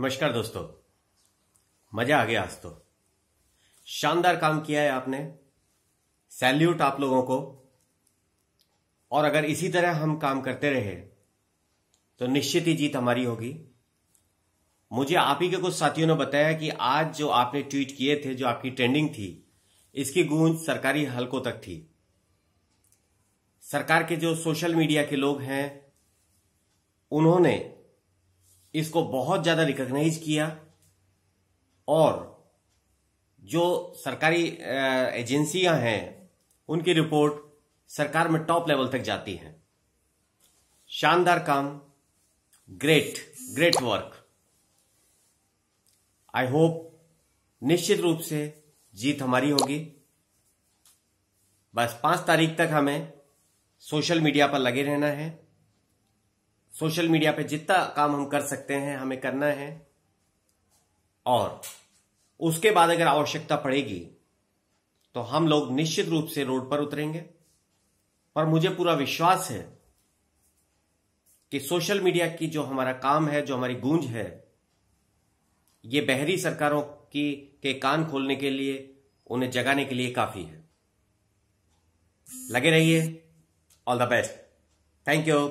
नमस्कार दोस्तों मजा आ गया आज तो शानदार काम किया है आपने सैल्यूट आप लोगों को और अगर इसी तरह हम काम करते रहे तो निश्चित ही जीत हमारी होगी मुझे आप ही के कुछ साथियों ने बताया कि आज जो आपने ट्वीट किए थे जो आपकी ट्रेंडिंग थी इसकी गूंज सरकारी हलकों तक थी सरकार के जो सोशल मीडिया के लोग हैं उन्होंने इसको बहुत ज्यादा रिकग्नाइज किया और जो सरकारी एजेंसियां हैं उनकी रिपोर्ट सरकार में टॉप लेवल तक जाती है शानदार काम great great work I hope निश्चित रूप से जीत हमारी होगी बस पांच तारीख तक हमें सोशल मीडिया पर लगे रहना है सोशल मीडिया पे जितना काम हम कर सकते हैं हमें करना है और उसके बाद अगर आवश्यकता पड़ेगी तो हम लोग निश्चित रूप से रोड पर उतरेंगे और मुझे पूरा विश्वास है कि सोशल मीडिया की जो हमारा काम है जो हमारी गूंज है ये बहरी सरकारों की के कान खोलने के लिए उन्हें जगाने के लिए काफी है लगे रहिए all the best thank you